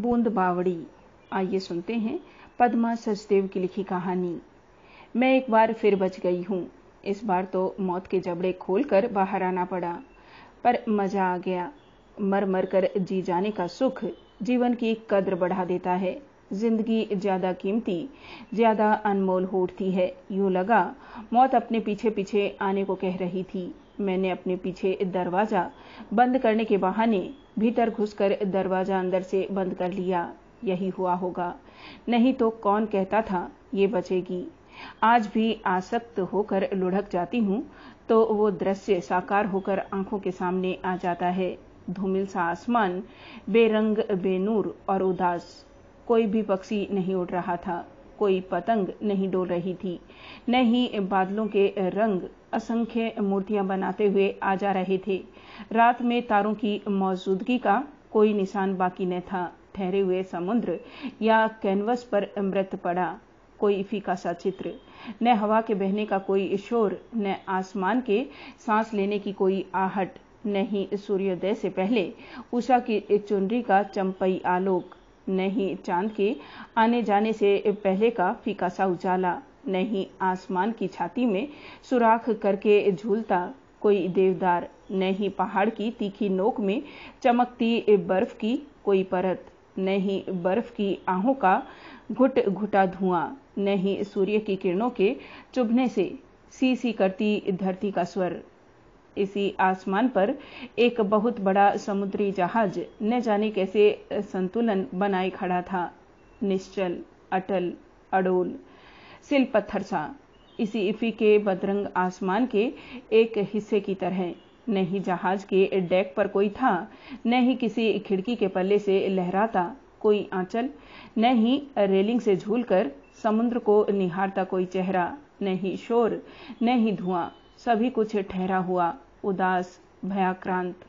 बूंद बावड़ी आइए सुनते हैं पद्मा सचदेव की लिखी कहानी मैं एक बार फिर बच गई हूँ इस बार तो मौत के जबड़े खोलकर बाहर आना पड़ा पर मजा आ गया मर मर कर जी जाने का सुख जीवन की कद्र बढ़ा देता है जिंदगी ज्यादा कीमती ज्यादा अनमोल होती है यूं लगा मौत अपने पीछे पीछे आने को कह रही थी मैंने अपने पीछे दरवाज़ा बंद करने के बहाने भीतर घुसकर दरवाज़ा अंदर से बंद कर लिया यही हुआ होगा नहीं तो कौन कहता था ये बचेगी आज भी आसक्त होकर लुढ़क जाती हूँ तो वो दृश्य साकार होकर आंखों के सामने आ जाता है धूमिल सा आसमान बेरंग बेनूर और उदास कोई भी पक्षी नहीं उड़ रहा था कोई पतंग नहीं डोल रही थी न ही बादलों के रंग असंख्य मूर्तियां बनाते हुए आ जा रहे थे रात में तारों की मौजूदगी का कोई निशान बाकी न था ठहरे हुए समुद्र या कैनवस पर मृत पड़ा कोई फीका सा चित्र न हवा के बहने का कोई शोर न आसमान के सांस लेने की कोई आहट न ही सूर्योदय से पहले उषा की चुनरी का चंपई आलोक नहीं चांद के आने जाने से पहले का फीका सा उजाला नहीं आसमान की छाती में सुराख करके झूलता कोई देवदार नहीं पहाड़ की तीखी नोक में चमकती बर्फ की कोई परत नहीं बर्फ की आहों का घुट घुटा धुआं नहीं सूर्य की किरणों के चुभने से सी सी करती धरती का स्वर इसी आसमान पर एक बहुत बड़ा समुद्री जहाज न जाने कैसे संतुलन बनाए खड़ा था निश्चल अटल अडोल सिल पत्थर सा इसी इफी के बदरंग आसमान के एक हिस्से की तरह न ही जहाज के डेक पर कोई था न ही किसी खिड़की के पल्ले से लहराता कोई आंचल न ही रेलिंग से झूलकर समुद्र को निहारता कोई चेहरा न ही शोर न ही धुआं सभी कुछ ठहरा हुआ उदास भयाक्रांत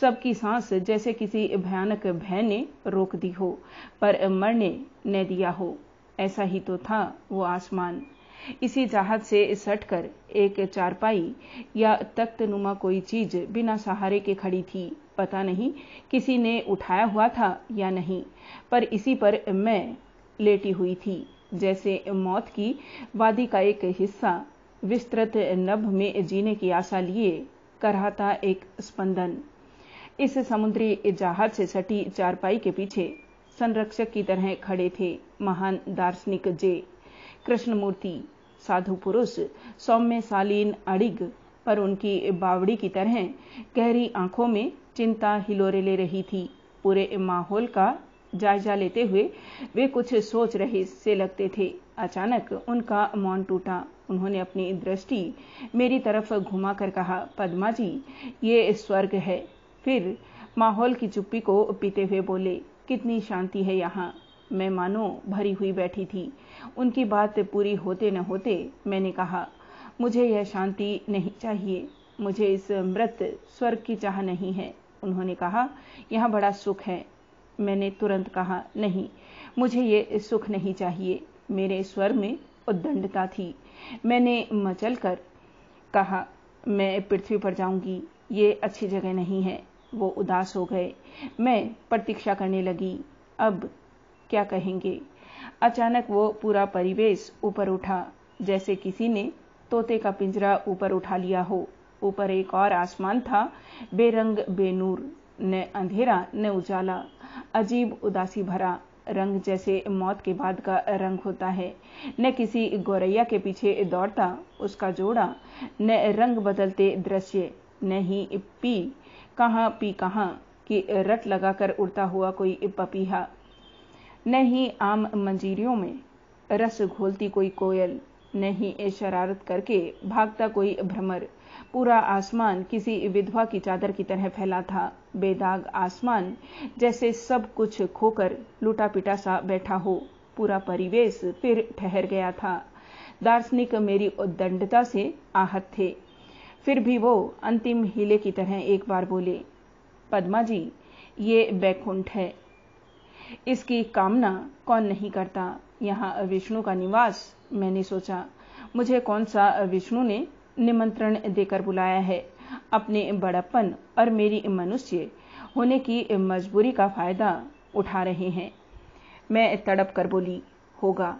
सबकी सांस जैसे किसी भयानक भय ने रोक दी हो पर मरने न दिया हो ऐसा ही तो था वो आसमान इसी चाहत से सटकर एक चारपाई या तख्त नुमा कोई चीज बिना सहारे के खड़ी थी पता नहीं किसी ने उठाया हुआ था या नहीं पर इसी पर मैं लेटी हुई थी जैसे मौत की वादी का एक हिस्सा विस्तृत नभ में जीने की आशा लिए कर रहा था एक स्पंदन इस समुद्री जहाज से सटी चारपाई के पीछे संरक्षक की तरह खड़े थे महान दार्शनिक जे कृष्णमूर्ति साधु पुरुष सौम्य सालीन अड़िग पर उनकी बावड़ी की तरह गहरी आंखों में चिंता हिलोरे ले रही थी पूरे माहौल का जायजा लेते हुए वे कुछ सोच रहे से लगते थे अचानक उनका मौन टूटा उन्होंने अपनी दृष्टि मेरी तरफ घुमाकर कहा पद्मा जी ये स्वर्ग है फिर माहौल की चुप्पी को पीते हुए बोले कितनी शांति है यहाँ मैं मानो भरी हुई बैठी थी उनकी बात पूरी होते न होते मैंने कहा मुझे यह शांति नहीं चाहिए मुझे इस मृत स्वर्ग की चाह नहीं है उन्होंने कहा यहाँ बड़ा सुख है मैंने तुरंत कहा नहीं मुझे ये सुख नहीं चाहिए मेरे स्वर में उद्दंडता थी मैंने मचल कर कहा मैं पृथ्वी पर जाऊंगी ये अच्छी जगह नहीं है वो उदास हो गए मैं प्रतीक्षा करने लगी अब क्या कहेंगे अचानक वो पूरा परिवेश ऊपर उठा जैसे किसी ने तोते का पिंजरा ऊपर उठा लिया हो ऊपर एक और आसमान था बेरंग बेनूर न अंधेरा न उजाला अजीब उदासी भरा रंग जैसे मौत के बाद का रंग होता है न किसी गौरैया के पीछे दौड़ता उसका जोड़ा न रंग बदलते दृश्य न ही पी कहाँ पी कहाँ कि रट लगाकर उड़ता हुआ कोई पपीहा न ही आम मंजीरियों में रस घोलती कोई कोयल नहीं शरारत करके भागता कोई भ्रमर पूरा आसमान किसी विधवा की चादर की तरह फैला था बेदाग आसमान जैसे सब कुछ खोकर लूटा पिटा सा बैठा हो पूरा परिवेश फिर ठहर गया था दार्शनिक मेरी उद्दंडता से आहत थे फिर भी वो अंतिम हीले की तरह एक बार बोले पद्मा जी ये बैकुंठ है इसकी कामना कौन नहीं करता यहाँ विष्णु का निवास मैंने सोचा मुझे कौन सा विष्णु ने निमंत्रण देकर बुलाया है अपने बड़प्पन और मेरी मनुष्य होने की मजबूरी का फायदा उठा रहे हैं मैं तड़प कर बोली होगा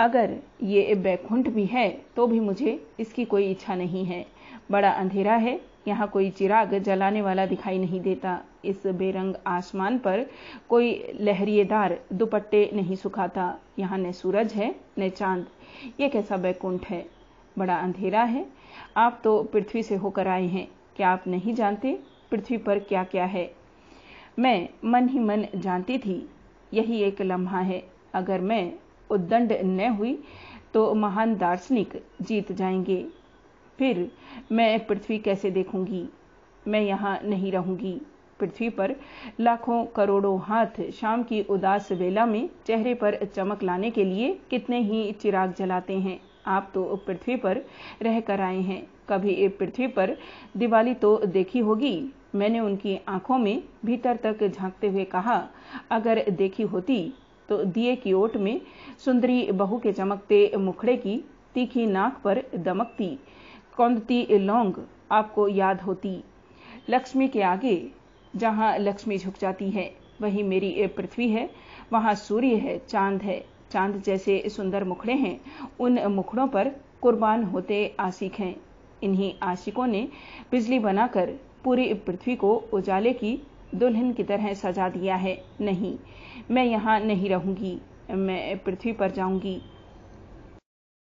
अगर ये बैकुंठ भी है तो भी मुझे इसकी कोई इच्छा नहीं है बड़ा अंधेरा है यहाँ कोई चिराग जलाने वाला दिखाई नहीं देता इस बेरंग आसमान पर कोई लहरिएदार दुपट्टे नहीं सुखाता यहाँ न सूरज है न चांद ये कैसा बैकुंठ है बड़ा अंधेरा है आप तो पृथ्वी से होकर आए हैं क्या आप नहीं जानते पृथ्वी पर क्या क्या है मैं मन ही मन जानती थी यही एक लम्हा है अगर मैं उद्दंड न हुई तो महान दार्शनिक जीत जाएंगे फिर मैं पृथ्वी कैसे देखूंगी मैं यहाँ नहीं रहूंगी पृथ्वी पर लाखों करोड़ों हाथ शाम की उदास वेला में चेहरे पर चमक लाने के लिए कितने ही चिराग जलाते हैं आप तो पृथ्वी पर रह कर आए हैं कभी पृथ्वी पर दिवाली तो देखी होगी मैंने उनकी आंखों में भीतर तक झांकते हुए कहा अगर देखी होती तो दिए की ओट में सुंदरी बहू के चमकते मुखड़े की तीखी नाक पर दमकती कौंदती इलोंग आपको याद होती लक्ष्मी के आगे जहाँ लक्ष्मी झुक जाती है वही मेरी पृथ्वी है वहां सूर्य है चांद है चांद जैसे सुंदर मुखड़े हैं उन मुखड़ों पर कुर्बान होते आशिक हैं इन्हीं आशिकों ने बिजली बनाकर पूरी पृथ्वी को उजाले की दुल्हन की तरह सजा दिया है नहीं मैं यहाँ नहीं रहूंगी मैं पृथ्वी पर जाऊंगी